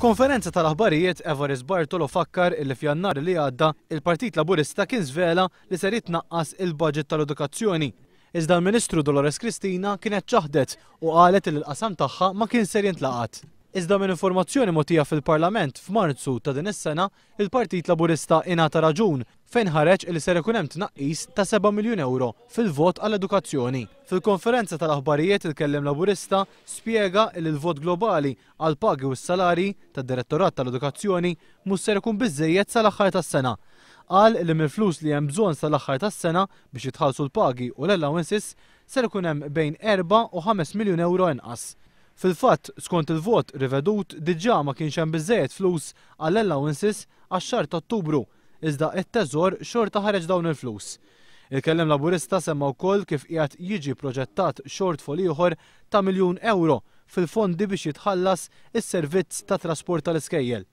F'konferenza tal-aħbarijiet, Evaris Bartolo fakkar il fjannar li għadda il-Partit Laburista kien zvela li ser jitnaqqas il-budget tal-edukazzjoni. Iżda l-Ministru Dolores Kristina kienet ċaħdet u qalet li l-qasam tagħha ma kien ser jintlaqat. Iżda minn informazzjoni motija fil-Parlament f'Marzu ta' din is-sena, il-Partit Laburista ingħata raġun fejn ħareġ il ser ikun hemm tnaqqis ta' 7 miljun euro fil-vot għall-edukazzjoni. Fil-konferenza tal-aħbarijiet il-kellem Laburista spjega il il-vot globali għal pagi u s-salari tad-Direttorat tal-Edukazzjoni mhux ser ikun biżejjed sal-aħħar tas-sena qal li mill-flus li hemm bżonn sal-aħħar tas-sena biex jitħallsu l-pagi u l-allowances ser ikun hemm bejn 4 u 5 miljun euro inqas. Fil-fatt, skont il-vot rivedut, diġà ma kienx hemm biżejjed flus għall allowances għax-xar ta' Ottubru, iżda it-teżor xorta ħareġ dawn il-flus. Il-kellem laburista semma wkoll kif qiegħed jiġi proġettat shortfall ieħor ta' miljun euro fil-fondi biex jitħallas is-servizz ta' trasport tal-iskejjel.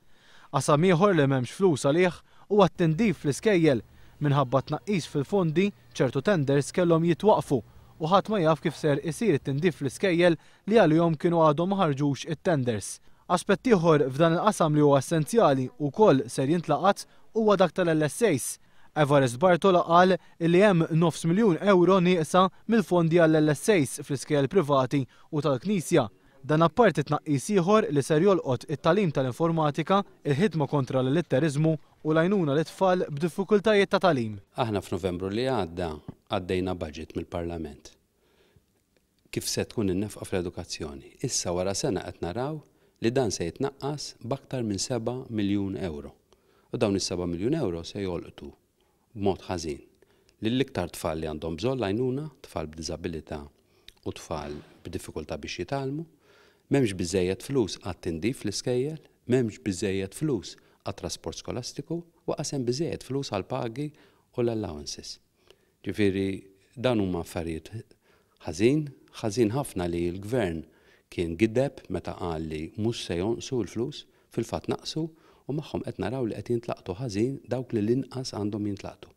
Qasam ieħor li m'hemmx flus għalih huwa t-tindif fl-iskejjel minħabba tnaqqis fil-fondi ċertu tenders kellhom jitwaqfu u ħadd ma jaf kif ser isir it-tindif fl-iskejjel li għalihom kienu għadhom ħarġux it-tenders. Aspett ieħor f'dan il-qasam li huwa essenzjali u koll ser jintlaqat huwa dak tal-LSAs. Everest Bartola qal li hemm nofs miljun euro nieqsa mill-fondi għall-LSAs fl-iskejjel privati u tal-Knisja. Dan apparti tnaqqis ieħor li ser jolqot it-talim tal-informatika, il-ħidma kontra l-litterizmu u lajnuna l-itfall b'diffikultajiet ta' talim. Aħna f'Novembru li għadda għaddejna budget mill-Parlament. Kif se tkun innefqa fl-edukazzjoni? Issa wara sena qed naraw li dan se jitnaqqas baktar minn 7 miljun euro. U dawn is-7 miljun euro se jolqtu b'mod ħażin. Lill-iktar tfal li għandhom bżonn lajnuna, tfal b'diżabilità u tfal b'diffikultà biex jitalmu, m'hemmx biżejjed flus għat-tindif fl-iskejjel, m'hemmx biżejjed flus għat-trasport skolastiku, waqas hemm biżejjed flus għal pagi u l-allowances. Ġifiri, dan huma affarijiet ħażin, ħażin ħafna li l-gvern kien giddeb meta qal li mhux se jonqsu l-flus, fil-fatt naqsu u magħhom qed naraw li qed jintlaqtu ħażin dawk li l-inqas għandhom jintlaqtu.